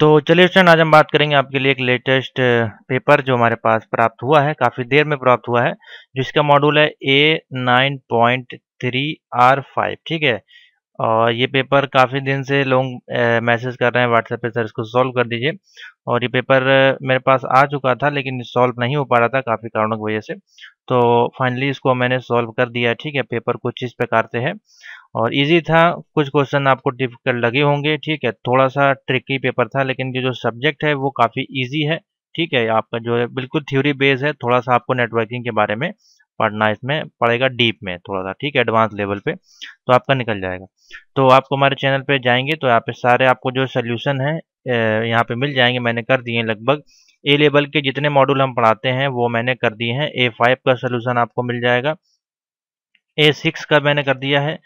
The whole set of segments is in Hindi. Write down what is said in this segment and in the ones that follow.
तो चलिए स्टूडेंट आज हम बात करेंगे आपके लिए एक लेटेस्ट पेपर जो हमारे पास प्राप्त हुआ है काफ़ी देर में प्राप्त हुआ है जिसका मॉड्यूल है A nine point three R five ठीक है और ये पेपर काफ़ी दिन से लोग मैसेज कर रहे हैं व्हाट्सएप पे सर इसको सॉल्व कर दीजिए और ये पेपर मेरे पास आ चुका था लेकिन सॉल्व नहीं हो पा रहा था काफ़ी कारणों की वजह से तो फाइनली इसको मैंने सॉल्व कर दिया ठीक है पेपर कुछ इस प्रकार से है और इजी था कुछ क्वेश्चन आपको डिफिकल्ट लगे होंगे ठीक है थोड़ा सा ट्रिकी पेपर था लेकिन ये जो सब्जेक्ट है वो काफ़ी ईजी है ठीक है आपका जो है बिल्कुल थ्योरी बेस है थोड़ा सा आपको नेटवर्किंग के बारे में पढ़ना इसमें पड़ेगा डीप में थोड़ा सा ठीक है एडवांस लेवल पे तो आपका निकल जाएगा तो आपको हमारे चैनल पे जाएंगे तो यहाँ पे सारे आपको जो सोल्यूशन है यहाँ पे मिल जाएंगे मैंने कर दिए लगभग ए लेवल के जितने मॉड्यूल हम पढ़ाते हैं वो मैंने कर दिए हैं ए फाइव का सोल्यूशन आपको मिल जाएगा ए सिक्स का मैंने कर दिया है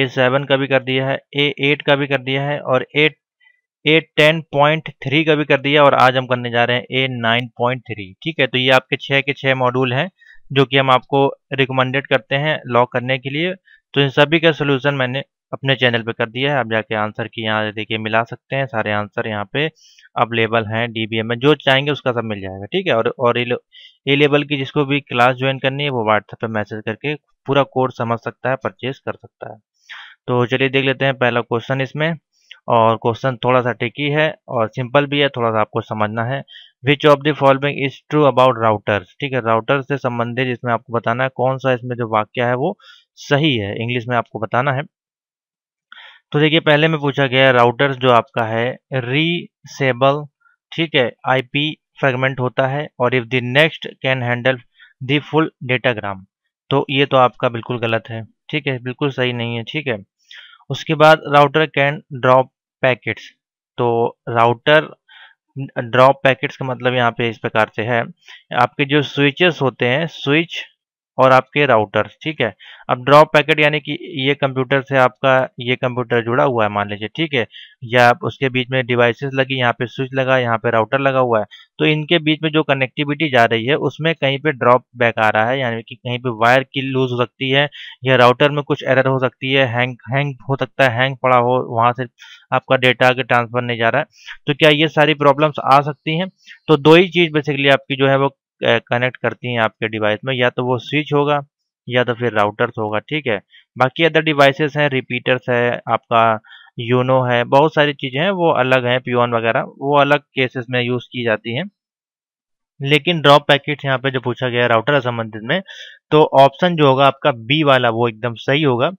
ए सेवन का भी कर दिया है ए एट का भी कर दिया है और A A ten point three का भी कर दिया और आज हम करने जा रहे हैं ए नाइन पॉइंट थ्री ठीक है तो ये आपके छः के छः मॉड्यूल हैं जो कि हम आपको रिकमेंडेड करते हैं लॉक करने के लिए तो इन सभी का सोल्यूशन मैंने अपने चैनल पे कर दिया है आप जाके आंसर की यहाँ देखिए मिला सकते हैं सारे आंसर यहाँ पे अवेलेबल हैं डीबीएम में जो चाहेंगे उसका सब मिल जाएगा ठीक है और और ए लेवल की जिसको भी क्लास ज्वाइन करनी है वो व्हाट्सएप पे मैसेज करके पूरा कोर्स समझ सकता है परचेज कर सकता है तो चलिए देख लेते हैं पहला क्वेश्चन इसमें और क्वेश्चन थोड़ा सा टिकी है और सिंपल भी है थोड़ा सा आपको समझना है which of the following is true about routers ठीक है राउटर से संबंधित इसमें आपको बताना है कौन सा इसमें जो वाक्य है वो सही है इंग्लिश में आपको बताना है तो देखिए पहले में पूछा गया है राउटर्स जो आपका है रीसेबल ठीक है आईपी फ्रेगमेंट होता है और if the next can handle the full datagram तो ये तो आपका बिल्कुल गलत है ठीक है बिल्कुल सही नहीं है ठीक है उसके बाद राउटर कैन ड्रॉप पैकेट्स तो राउटर ड्रॉप पैकेट्स का मतलब यहाँ पे इस प्रकार से है आपके जो स्विचेस होते हैं स्विच और आपके राउटर ठीक है अब ड्रॉप पैकेट यानी कि ये कंप्यूटर से आपका ये कंप्यूटर जुड़ा हुआ है मान लीजिए ठीक है या उसके बीच में डिवाइसेस लगी यहाँ पे स्विच लगा यहाँ पे राउटर लगा हुआ है तो इनके बीच में जो कनेक्टिविटी जा रही है उसमें कहीं पे ड्रॉप बैक आ रहा है यानी कि कहीं पे वायर की लूज हो सकती है या राउटर में कुछ एरर हो सकती है हैंग हैंग हो सकता है हैंग पड़ा हो वहाँ से आपका डेटा के ट्रांसफर नहीं जा रहा है तो क्या ये सारी प्रॉब्लम्स आ सकती हैं तो दो ही चीज़ बेसिकली आपकी जो है वो कनेक्ट करती हैं आपके डिवाइस में या तो वो स्विच होगा या तो फिर राउटर्स होगा ठीक है बाकी अदर डिवाइसेस हैं रिपीटर्स है आपका यूनो है बहुत सारी चीज़ें हैं वो अलग हैं पीओन वगैरह वो अलग केसेस में यूज़ की जाती हैं लेकिन ड्रॉप पैकेट यहाँ पे जो पूछा गया राउटर संबंधित में तो ऑप्शन जो होगा आपका बी वाला वो एकदम सही होगा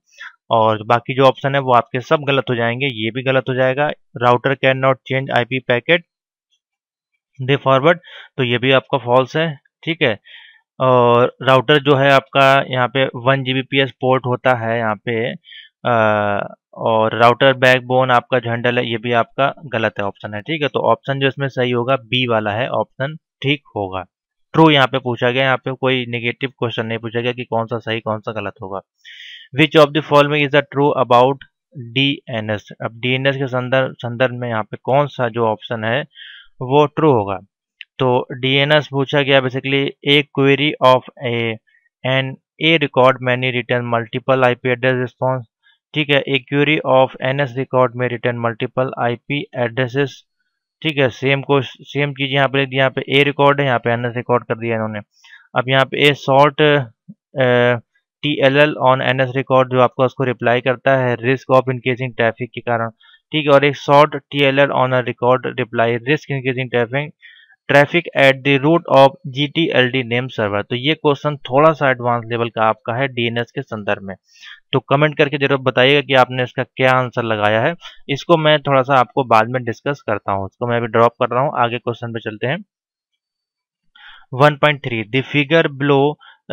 और बाकी जो ऑप्शन है वो आपके सब गलत हो जाएंगे ये भी गलत हो जाएगा router can not change IP packet they forward तो ये भी आपका फॉल्स है ठीक है और राउटर जो है आपका यहाँ पे वन जी पोर्ट होता है यहाँ पे आ, और राउटर बैकबोन आपका झंडल है ये भी आपका गलत है ऑप्शन है ठीक है तो ऑप्शन जो इसमें सही होगा बी वाला है ऑप्शन ठीक होगा ट्रू यहाँ पे पूछा गया यहाँ पे कोई नेगेटिव क्वेश्चन नहीं पूछा गया कि कौन सा सही कौन सा गलत होगा which of the following is the true about D N S अब डी एन एस के संदर्भ संदर्भ में यहाँ पे कौन सा जो ऑप्शन है वो ट्रू होगा तो डीएनएस पूछा गया basically a query of a N A record many return multiple IP address response ठीक है a query of N S record में रिटर्न मल्टीपल आईपी एड्रेसेस ठीक है सेम को सेम चीज़ यहाँ पे लिख दिया यहाँ पे ए रिकॉर्ड है यहाँ पे एन एस रिकॉर्ड कर दिया इन्होंने अब यहाँ पे a short T L L on N S record जो आपका उसको रिप्लाई करता है रिस्क ऑफ इनकेसिंग ट्रैफिक के कारण ठीक है और एक short T L R on record reply risk increasing traffic traffic at the root of G T L D name server तो ये क्वेश्चन थोड़ा सा एडवांस लेवल का आपका है डीएनएस के संदर्भ में तो कमेंट करके जरूर बताइएगा कि आपने इसका क्या आंसर लगाया है इसको मैं थोड़ा सा आपको बाद में डिस्कस करता हूँ इसको मैं अभी ड्रॉप कर रहा हूँ आगे क्वेश्चन पे चलते हैं 1.3 the figure below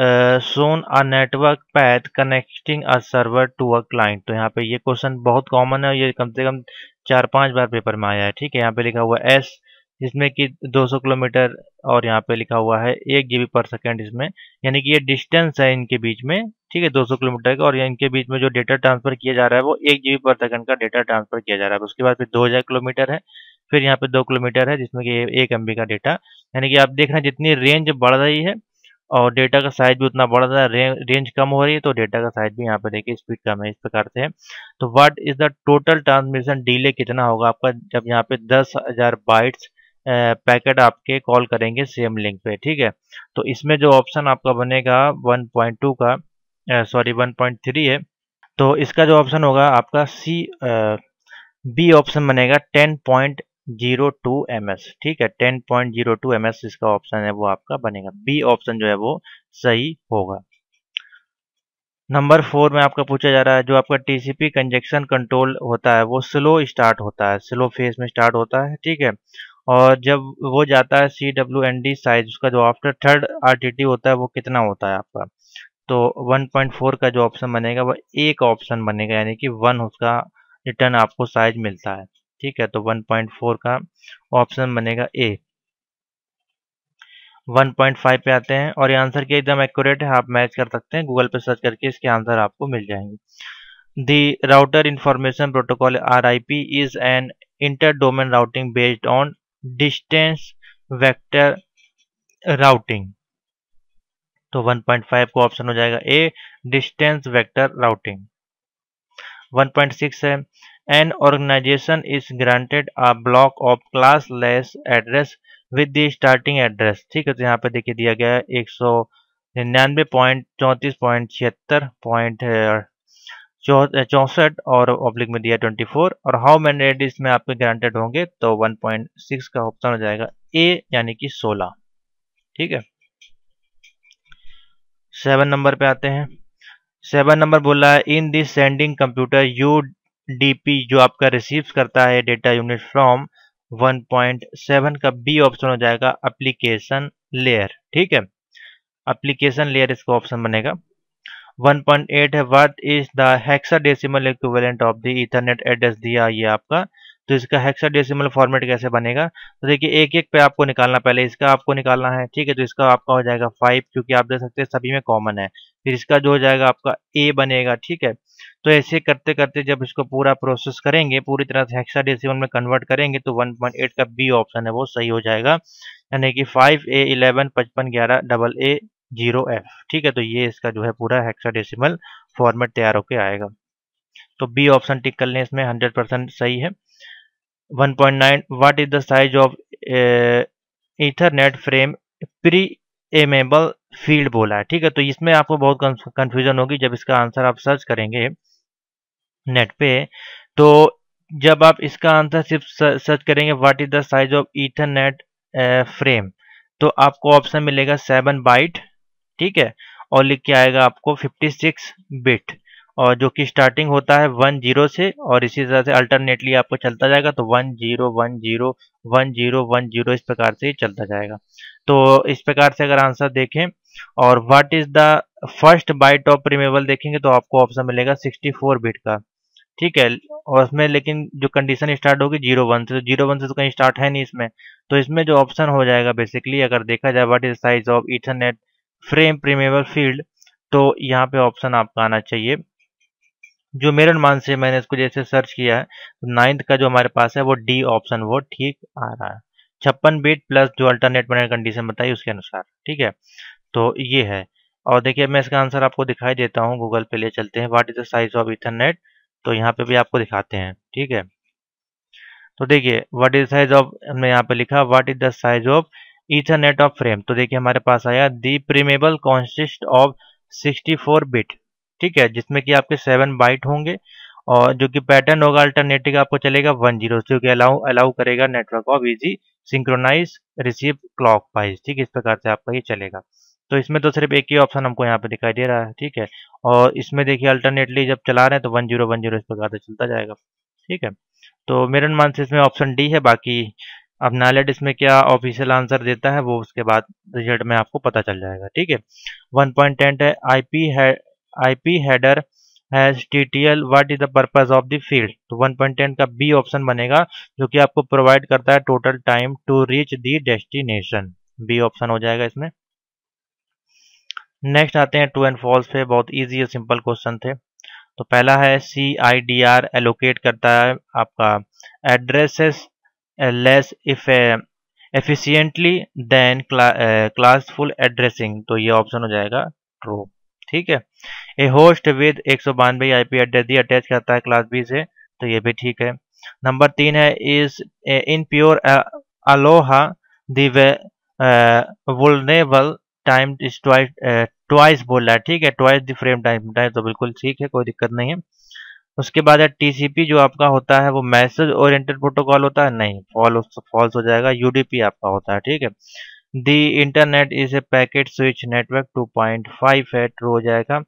uh, shown a network path connecting a server to a client तो यहाँ पे ये क्वेश्चन बहुत कॉमन है ये कम से कम चार पांच बार पेपर में आया है ठीक है यहाँ पे लिखा हुआ है एस जिसमें कि 200 किलोमीटर और यहाँ पे लिखा हुआ है एक जी पर सेकेंड इसमें यानी कि ये डिस्टेंस है इनके बीच में ठीक है 200 किलोमीटर का और इनके बीच में जो डेटा ट्रांसफर किया जा रहा है वो एक जी पर सेकेंड का डेटा ट्रांसफर किया जा रहा है उसके बाद फिर 2000 किलोमीटर है फिर यहाँ पे दो किलोमीटर है जिसमें कि एक एम का डेटा यानी कि आप देख रहे हैं जितनी रेंज बढ़ रही है और डेटा का साइज भी उतना बढ़ रहा है रेंज कम हो रही है तो डेटा का साइज भी यहाँ पे देखिए स्पीड कम है इस प्रकार से तो what is the total transmission delay कितना होगा आपका जब यहाँ पे दस हजार बाइट्स पैकेट आपके कॉल करेंगे सेम लिंक पे ठीक है तो इसमें जो ऑप्शन आपका बनेगा टू का सॉरी थ्री है तो इसका जो ऑप्शन होगा आपका सी बी ऑप्शन बनेगा ten point zero two M S ठीक है ten point zero two M S इसका ऑप्शन है वो आपका बनेगा बी ऑप्शन जो है वो सही होगा नंबर फोर में आपका पूछा जा रहा है जो आपका टीसीपी कंजेक्शन कंट्रोल होता है वो स्लो स्टार्ट होता है स्लो फेज में स्टार्ट होता है ठीक है और जब वो जाता है C W N D size उसका जो after third R T T होता है वो कितना होता है आपका तो 1.4 का जो ऑप्शन बनेगा वो एक ऑप्शन बनेगा यानी कि वन उसका रिटर्न आपको साइज मिलता है ठीक है तो 1.4 का ऑप्शन बनेगा ए 1.5 पे आते हैं और ये आंसर क्या एकदम एक्यूरेट है आप मैच कर सकते हैं गूगल पे सर्च करके इसके आंसर आपको मिल जाएंगे the router information protocol R I P is an inter domain routing based on distance vector routing तो 1.5 को ऑप्शन हो जाएगा ए डिस्टेंस वेक्टर राउटिंग 1.6 है An organization is granted a block of classless address with the starting address ठीक है तो यहाँ पे देखिए दिया गया है एक सौ निन्यानवे पॉइंट चौंतीस पॉइंट छिहत्तर पॉइंट चौंसठ और पब्लिक में दिया ट्वेंटी फोर और हाउ मेनी रेड इसमें आपके ग्रांटेड होंगे तो वन पॉइंट सिक्स का ऑप्शन हो जाएगा ए यानी कि सोलह ठीक है सेवन नंबर पे आते हैं सेवन नंबर बोला है in this sending computer U DP जो आपका रिसीव करता है डेटा यूनिट फ्रॉम 1.7 का बी ऑप्शन हो जाएगा अप्लीकेशन लेयर ठीक है अप्लीकेशन लेयर इसका ऑप्शन बनेगा 1.8 है what is the hexadecimal equivalent of the Ethernet address दिया ये आपका तो इसका हेक्साडेसिमल फॉर्मेट कैसे बनेगा तो देखिए एक एक पे आपको निकालना पहले इसका आपको निकालना है ठीक है तो इसका आपका हो जाएगा फाइव क्योंकि आप देख सकते हैं सभी में कॉमन है फिर इसका जो हो जाएगा आपका ए बनेगा ठीक है तो ऐसे करते करते जब इसको पूरा प्रोसेस करेंगे पूरी तरह से हेक्सा डेसिमल में कन्वर्ट करेंगे तो 1.8 का बी ऑप्शन है वो सही हो जाएगा यानी कि 5 ए इलेवन पचपन ग्यारह डबल ए जीरो एफ ठीक है तो ये इसका जो है पूरा हेक्सा डेसिमल फॉर्मेट तैयार होकर आएगा तो बी ऑप्शन टिक करने इसमें हंड्रेड परसेंट सही है 1.9 what is the size of Ethernet frame preamble field बोला है ठीक है तो इसमें आपको बहुत कंफ्यूजन होगी जब इसका आंसर आप सर्च करेंगे नेट पे तो जब आप इसका आंसर सिर्फ सर्च करेंगे what is the size of net frame तो आपको ऑप्शन मिलेगा सेवन बाइट ठीक है और लिख के आएगा आपको सिक्स बिट और जो कि स्टार्टिंग होता है वन जीरो से और इसी तरह से अल्टरनेटली आपको चलता जाएगा तो one zero one zero one zero one zero इस प्रकार से चलता जाएगा तो इस प्रकार से अगर आंसर देखें और what is the first byte of preamble देखेंगे तो आपको ऑप्शन मिलेगा फोर बिट का ठीक है और उसमें लेकिन जो कंडीशन स्टार्ट होगी जीरो वन से तो जीरो वन से तो कहीं स्टार्ट है नहीं इसमें तो इसमें जो ऑप्शन हो जाएगा बेसिकली अगर देखा जाए what is size of Ethernet frame preamble field तो यहाँ पे ऑप्शन आपका आना चाहिए जो मेरे अनुमान से मैंने इसको जैसे सर्च किया है तो नाइन्थ का जो हमारे पास है वो डी ऑप्शन वो ठीक आ रहा है छप्पन बीट प्लस जो अल्टरनेट मैंने कंडीशन बताई उसके अनुसार ठीक है तो ये है और देखिए मैं इसका आंसर आपको दिखाई देता हूँ गूगल पे ले चलते हैं what is the size of Ethernet तो यहाँ पे भी आपको दिखाते हैं ठीक है तो देखिए व्हाट इज साइज ऑफ हमने यहाँ पे लिखा what is the size of Ethernet of frame तो देखिए हमारे पास आया the preamble consist of 64 bit ठीक है जिसमें कि आपके सेवन बाइट होंगे और जो कि पैटर्न होगा अल्टरनेटिव आपको चलेगा वन जीरो जो कि अलाउ अलाउ करेगा network of easy synchronize receive clock wise ठीक है इस प्रकार से आपका ये चलेगा तो इसमें तो सिर्फ एक ही ऑप्शन हमको यहाँ पे दिखाई दे रहा है ठीक है और इसमें देखिए अल्टरनेटली जब चला रहे हैं तो वन जीरो वन जीरो इस प्रकार से चलता जाएगा ठीक है तो मेरे अनुमान से इसमें ऑप्शन डी है बाकी अब नैलेट इसमें क्या ऑफिशियल आंसर देता है वो उसके बाद रिजल्ट में आपको पता चल जाएगा ठीक है one point ten I P है IP header has TTL what is the purpose of the field तो 1.10 का बी ऑप्शन बनेगा जो कि आपको प्रोवाइड करता है total time to reach the destination B option हो जाएगा इसमें नेक्स्ट आते हैं टू एंड फॉल्स पे बहुत इजी और सिंपल क्वेश्चन थे तो पहला है C I D R allocate करता है आपका addresses less if efficiently then classful addressing तो ये ऑप्शन हो जाएगा ट्रू ठीक है ए होस्ट विद एक सौ बानवे आई पी एड्रेस भी अटैच करता है क्लास बी से तो ये भी ठीक है नंबर तीन है is in pure ALOHA vulnerable time twice बोल रहा है ठीक है twice the frame time time तो बिल्कुल ठीक है कोई दिक्कत नहीं है उसके बाद है टीसीपी जो आपका होता है वो मैसेज ओरिएंटेड प्रोटोकॉल होता है नहीं फॉल फॉल्स हो जाएगा यूडीपी आपका होता है ठीक है the internet is a packet switch network 2.5 है ट्रू हो जाएगा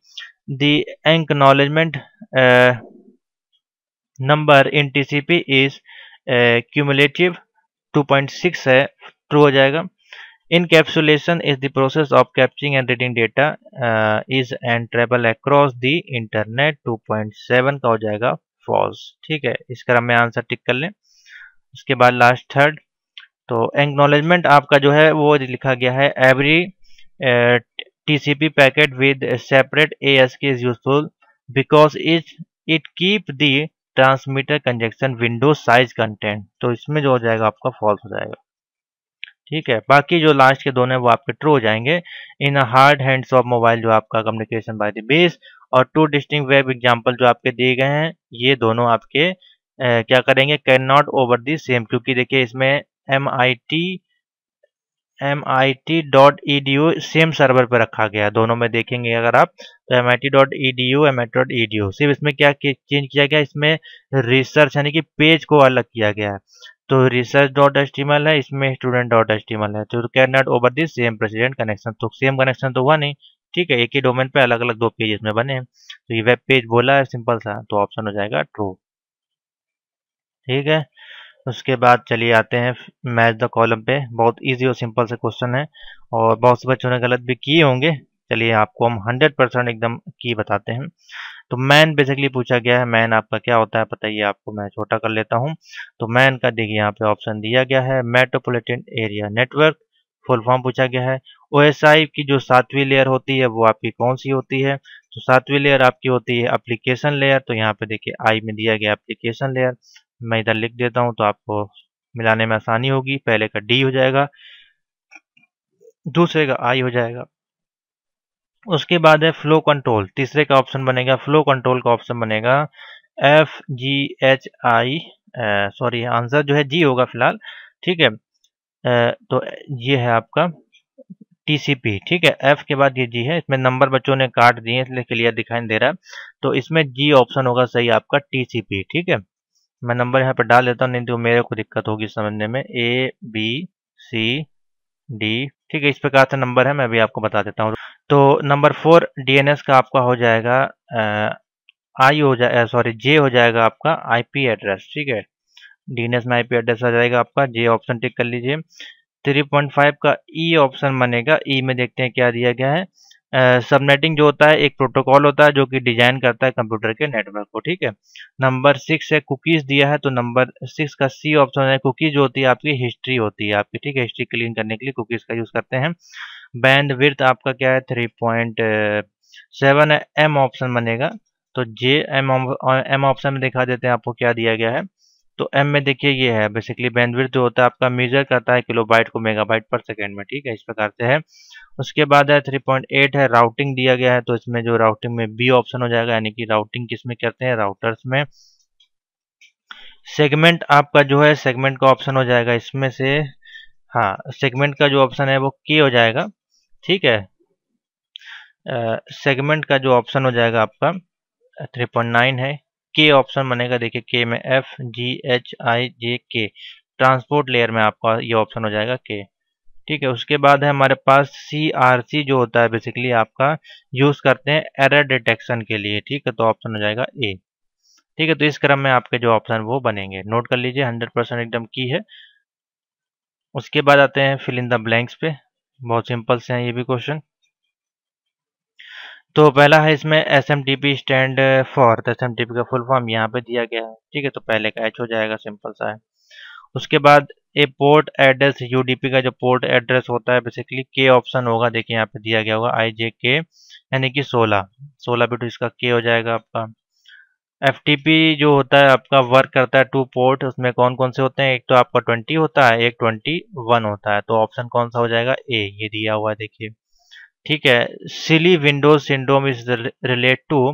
the acknowledgement number in TCP is cumulative 2.6 है ट्रू हो जाएगा encapsulation is the process of capturing and reading data uh, is and travel across the internet 2.7 का हो जाएगा false ठीक है इसका हमें आंसर टिक कर लें उसके बाद लास्ट थर्ड तो एग्नोलेजमेंट आपका जो है वो लिखा गया है every TCP packet with a separate ASK is useful because it it keep the transmitter congestion window size content तो इसमें जो हो जाएगा आपका false हो जाएगा ठीक है बाकी जो लास्ट के दोनों हैं वो आपके ट्रू हो जाएंगे in hard hands off mobile जो आपका कम्युनिकेशन बाय द बेस और टू डिस्टिंग वेब एग्जाम्पल जो आपके दिए गए हैं ये दोनों आपके ए, क्या करेंगे can not over the same क्योंकि देखिए इसमें M I T M I T dot E D U same server पर रखा गया है दोनों में देखेंगे अगर आप तो M I T dot E D U M I dot E D U सिर्फ इसमें क्या चेंज किया गया इसमें रिसर्च यानी कि पेज को अलग किया गया है तो रिसर्च डॉट एच टी है इसमें स्टूडेंट डॉट एच टी है तो can not over this same persistent connection तो सेम कनेक्शन तो हुआ नहीं ठीक है एक ही डोमेन पे अलग अलग दो पेज इसमें बने हैं तो ये वेब पेज बोला है सिंपल सा तो ऑप्शन हो जाएगा ट्रू ठीक है उसके बाद चलिए आते हैं मैच द कॉलम पे बहुत इजी और सिंपल से क्वेश्चन है और बहुत से बच्चों ने गलत भी किए होंगे चलिए आपको हम 100 परसेंट एकदम की बताते हैं तो मैन बेसिकली पूछा गया है मैन आपका क्या होता है पता ही आपको मैं छोटा कर लेता हूँ तो मैन का देखिए यहाँ पे ऑप्शन दिया गया है metropolitan area network full form पूछा गया है ओ की जो सातवीं लेयर होती है वो आपकी कौन सी होती है तो सातवीं लेयर आपकी होती है एप्लीकेशन लेयर तो यहाँ पे देखिए आई में दिया गया एप्लीकेशन लेयर मैं इधर लिख देता हूं तो आपको मिलाने में आसानी होगी पहले का डी हो जाएगा दूसरे का आई हो जाएगा उसके बाद है फ्लो कंट्रोल तीसरे का ऑप्शन बनेगा फ्लो कंट्रोल का ऑप्शन बनेगा F G H I sorry answer जो है जी होगा फिलहाल ठीक है तो ये है आपका टीसीपी ठीक है एफ के बाद ये जी है इसमें नंबर बच्चों ने काट दिए इसलिए क्लियर दिखाई दे रहा है तो इसमें जी ऑप्शन होगा सही आपका टीसीपी ठीक है मैं नंबर यहाँ पर डाल देता हूँ नहीं तो मेरे को दिक्कत होगी समझने में ए बी सी डी ठीक है इस प्रकार से नंबर है मैं अभी आपको बता देता हूँ तो नंबर फोर डीएनएस का आपका हो जाएगा आई हो जाए सॉरी जे हो जाएगा आपका आईपी एड्रेस ठीक है डीएनएस में आईपी एड्रेस आ जाएगा आपका जे ऑप्शन टिक कर लीजिए 3.5 का ई e ऑप्शन बनेगा ई e में देखते हैं क्या दिया गया है सबनेटिंग जो होता है एक प्रोटोकॉल होता है जो कि डिजाइन करता है कंप्यूटर के नेटवर्क को ठीक है नंबर सिक्स है कुकीज दिया है तो नंबर सिक्स का सी ऑप्शन है कुकीज जो होती है आपकी हिस्ट्री होती है आपकी ठीक है हिस्ट्री क्लीन करने के लिए कुकीज का यूज करते हैं बैंड विर्थ आपका क्या है three point seven M option बनेगा तो जे एम एम ऑप्शन में दिखा देते हैं आपको क्या दिया गया है तो एम में देखिए ये है बेसिकली बैंडविड्थ जो होता है आपका मेजर करता है किलोबाइट को मेगाबाइट पर सेकेंड में ठीक है इस प्रकार से है उसके बाद है 3.8 है राउटिंग दिया गया है तो इसमें जो राउटिंग में बी ऑप्शन हो जाएगा यानी कि राउटिंग किस में करते हैं राउटर्स में सेगमेंट आपका जो है सेगमेंट का ऑप्शन हो जाएगा इसमें से हाँ सेगमेंट का जो ऑप्शन है वो के हो जाएगा ठीक है सेगमेंट uh, का जो ऑप्शन हो जाएगा आपका 3.9 है के ऑप्शन बनेगा देखिए के में एफ जी एच आई जे के ट्रांसपोर्ट लेयर में आपका ये ऑप्शन हो जाएगा के ठीक है उसके बाद है हमारे पास सी आर सी जो होता है बेसिकली आपका यूज करते हैं एरर डिटेक्शन के लिए ठीक है तो ऑप्शन हो जाएगा ए ठीक है तो इस क्रम में आपके जो ऑप्शन वो बनेंगे नोट कर लीजिए हंड्रेड परसेंट एकदम की है उसके बाद आते हैं फिल इन द ब्लैंक्स पे बहुत सिंपल से हैं ये भी क्वेश्चन तो पहला है इसमें S M T P stand for तो एस एम टी पी का फुल फॉर्म यहाँ पे दिया गया है ठीक है तो पहले का एच हो जाएगा सिंपल सा है उसके बाद ए पोर्ट एड्रेस यूडीपी का जो पोर्ट एड्रेस होता है बेसिकली के ऑप्शन होगा देखिए यहाँ पे दिया गया होगा आई जे के यानी कि 16 16 बिट इसका के हो जाएगा आपका एफ जो होता है आपका वर्क करता है टू पोर्ट उसमें कौन कौन से होते हैं एक तो आपका 20 होता है एक 21 होता है तो ऑप्शन कौन सा हो जाएगा ए ये दिया हुआ है देखिए ठीक है silly windows syndrome is relate to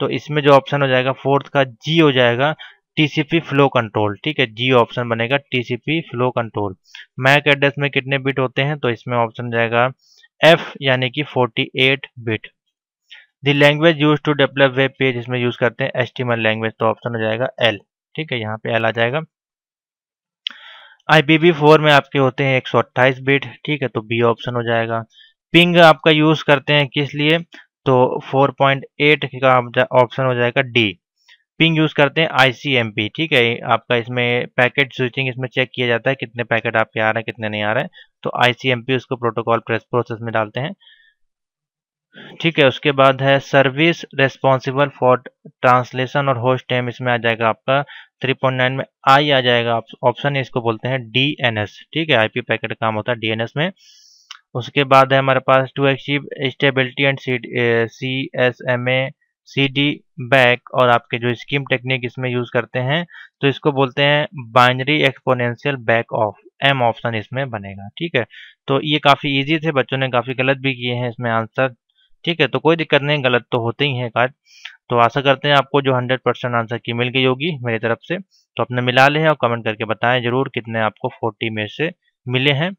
तो इसमें जो ऑप्शन हो जाएगा फोर्थ का जी हो जाएगा टीसीपी फ्लो कंट्रोल ठीक है जी ऑप्शन बनेगा TCP flow control MAC address में कितने बिट होते हैं तो इसमें ऑप्शन जाएगा एफ यानी कि 48 bit the language use to develop web page इसमें यूज करते हैं एस्टिमल लैंग्वेज तो ऑप्शन हो जाएगा एल ठीक है यहाँ पे एल आ जाएगा IPv4 में आपके होते हैं 128 बिट ठीक है तो बी ऑप्शन हो जाएगा पिंग आपका यूज करते हैं किस लिए तो 4.8 का ऑप्शन हो जाएगा डी पिंग यूज़ करते हैं आईसीएमपी ठीक है आपका इसमें पैकेट स्विचिंग इसमें चेक किया जाता है कितने पैकेट आपके आ रहे हैं कितने नहीं आ रहे हैं तो आईसीएमपी उसको प्रोटोकॉल प्रोसेस में डालते हैं ठीक है उसके बाद है सर्विस रेस्पॉन्सिबल फॉर ट्रांसलेशन और होस्ट टेम इसमें आ जाएगा आपका 3.9 में आई आ जाएगा ऑप्शन इसको बोलते हैं डीएनएस ठीक है आईपी पैकेट काम होता है डीएनएस में उसके बाद है हमारे पास to achieve stability and C S M A C D back और आपके जो स्कीम टेक्निक इसमें यूज करते हैं तो इसको बोलते हैं binary exponential back off M option इसमें बनेगा ठीक है तो ये काफी इजी थे बच्चों ने काफी गलत भी किए हैं इसमें आंसर ठीक है तो कोई दिक्कत नहीं गलत तो होते ही हैं कार्ड तो आशा करते हैं आपको जो हंड्रेड परसेंट आंसर की मिल गई होगी मेरी तरफ से तो अपने मिला लें और कमेंट करके बताएं जरूर कितने आपको फोर्टी में से मिले हैं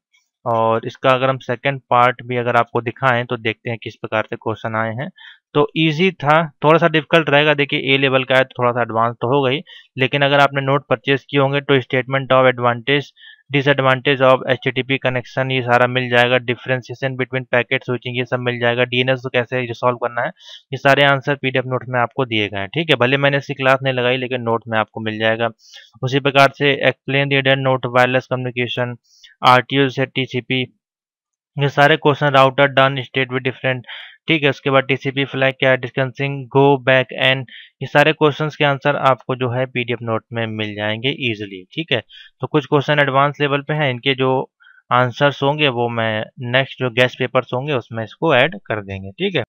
और इसका अगर हम सेकंड पार्ट भी अगर आपको दिखाएं तो देखते हैं किस प्रकार से क्वेश्चन आए हैं तो इजी था थोड़ा सा डिफिकल्ट रहेगा देखिए ए लेवल का है तो थोड़ा सा एडवांस तो हो गई लेकिन अगर आपने नोट परचेज किए होंगे तो statement of advantage disadvantage of H connection ये सारा मिल जाएगा डिफ्रेंसिएशन बिटवीन पैकेट स्विचिंग ये सब मिल जाएगा डीएनएस को कैसे रिसॉल्व करना है ये सारे आंसर पीडीएफ नोट में आपको दिए गए हैं ठीक है भले मैंने इसकी क्लास नहीं लगाई लेकिन नोट में आपको मिल जाएगा उसी प्रकार से explain the note wireless communication R T O से टी सी पी ये सारे question router done state with different ठीक है उसके बाद टीसीपी फ्लैग क्या डिस्कसिंग गो बैक एंड ये सारे क्वेश्चंस के आंसर आपको जो है एफ नोट में मिल जाएंगे ईजिली ठीक है तो कुछ क्वेश्चन एडवांस लेवल पे हैं इनके जो आंसर्स होंगे वो मैं नेक्स्ट जो गेस्ट पेपर्स होंगे उसमें इसको ऐड कर देंगे ठीक है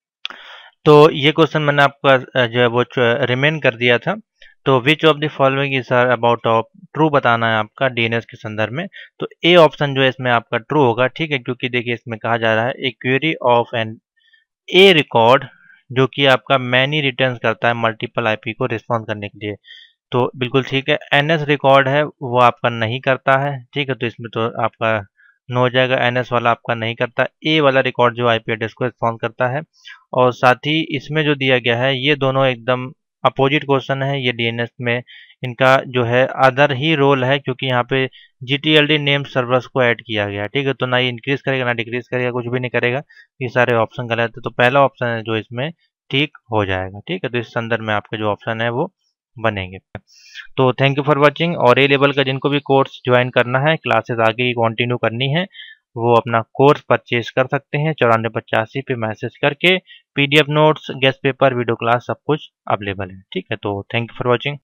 तो ये क्वेश्चन मैंने आपका जो है वो रिमेन कर दिया था तो which of the following is sir about of true बताना है आपका डीएनएस के संदर्भ में तो ए ऑप्शन जो है इसमें आपका ट्रू होगा ठीक है क्योंकि देखिए इसमें कहा जा रहा है a query of an A record जो कि आपका मैनी रिटर्न करता है मल्टीपल आईपी को रिस्पॉन्स करने के लिए तो बिल्कुल ठीक है एनएस रिकॉर्ड है वो आपका नहीं करता है ठीक है तो इसमें तो आपका नो हो जाएगा एनएस वाला आपका नहीं करता ए वाला रिकॉर्ड जो आईपी एड्रेस को रिस्पॉन्स करता है और साथ ही इसमें जो दिया गया है ये दोनों एकदम अपोजिट क्वेश्चन है ये डीएनएस में इनका जो है अदर ही रोल है क्योंकि यहाँ पे जीटीएलडी नेम सर्वर्स को ऐड किया गया ठीक है तो ना ये इंक्रीज करेगा ना डिक्रीज करेगा कुछ भी नहीं करेगा ये सारे ऑप्शन गलत है तो पहला ऑप्शन है जो इसमें ठीक हो जाएगा ठीक है तो इस संदर्भ में आपके जो ऑप्शन है वो बनेंगे तो थैंक यू फॉर वॉचिंग और ए लेवल का जिनको भी कोर्स ज्वाइन करना है क्लासेस आगे कंटिन्यू करनी है वो अपना कोर्स परचेज कर सकते हैं चौरानवे पचासी पे मैसेज करके PDF notes guess paper video class सब कुछ अवेलेबल है ठीक है तो थैंक यू फॉर वॉचिंग